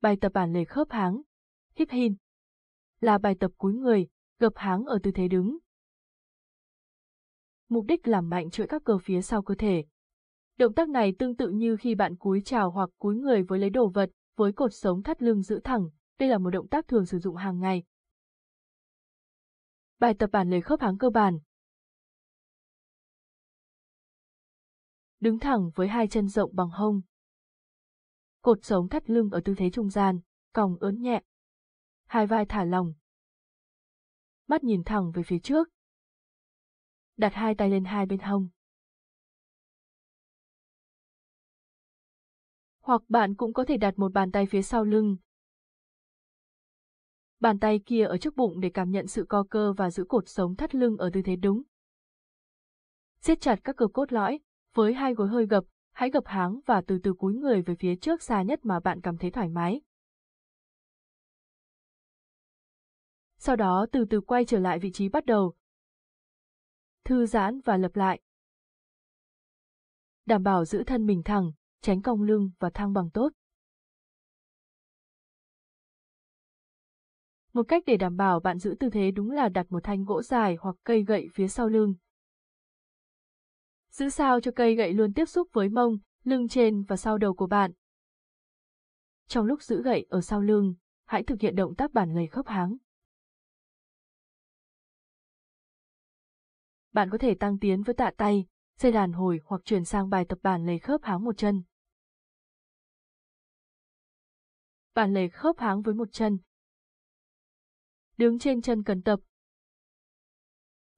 bài tập bản lề khớp háng, hip hin. Là bài tập cúi người, gập háng ở tư thế đứng. Mục đích làm mạnh chuỗi các cơ phía sau cơ thể. Động tác này tương tự như khi bạn cúi chào hoặc cúi người với lấy đồ vật, với cột sống thắt lưng giữ thẳng, đây là một động tác thường sử dụng hàng ngày. Bài tập bản lề khớp háng cơ bản. Đứng thẳng với hai chân rộng bằng hông, cột sống thắt lưng ở tư thế trung gian, còng ớn nhẹ. Hai vai thả lỏng. Mắt nhìn thẳng về phía trước. Đặt hai tay lên hai bên hông. Hoặc bạn cũng có thể đặt một bàn tay phía sau lưng. Bàn tay kia ở trước bụng để cảm nhận sự co cơ và giữ cột sống thắt lưng ở tư thế đúng. Siết chặt các cơ cốt lõi, với hai gối hơi gập, hãy gập háng và từ từ cúi người về phía trước xa nhất mà bạn cảm thấy thoải mái. Sau đó từ từ quay trở lại vị trí bắt đầu. Thư giãn và lặp lại. Đảm bảo giữ thân mình thẳng, tránh cong lưng và thăng bằng tốt. Một cách để đảm bảo bạn giữ tư thế đúng là đặt một thanh gỗ dài hoặc cây gậy phía sau lưng, giữ sao cho cây gậy luôn tiếp xúc với mông, lưng trên và sau đầu của bạn. Trong lúc giữ gậy ở sau lưng, hãy thực hiện động tác bản lề khớp háng. Bạn có thể tăng tiến với tạ tay, dây đàn hồi hoặc chuyển sang bài tập bản lề khớp háng một chân. Bản lề khớp háng với một chân. Đứng trên chân cần tập,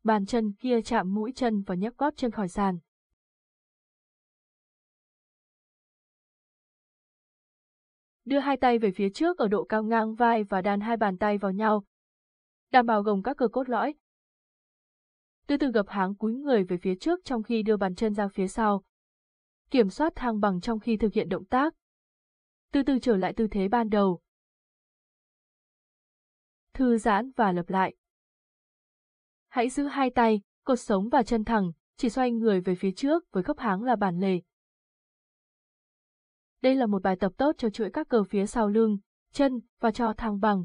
bàn chân kia chạm mũi chân và nhấc gót chân khỏi sàn. Đưa hai tay về phía trước ở độ cao ngang vai và đan hai bàn tay vào nhau. Đảm bảo gồng các cơ cốt lõi. Từ từ gập háng cúi người về phía trước trong khi đưa bàn chân ra phía sau. Kiểm soát thang bằng trong khi thực hiện động tác. Từ từ trở lại tư thế ban đầu. Thư giãn và lặp lại. Hãy giữ hai tay, cột sống và chân thẳng, chỉ xoay người về phía trước với khớp háng là bản lề. Đây là một bài tập tốt cho chuỗi các cơ phía sau lưng, chân và cho thăng bằng,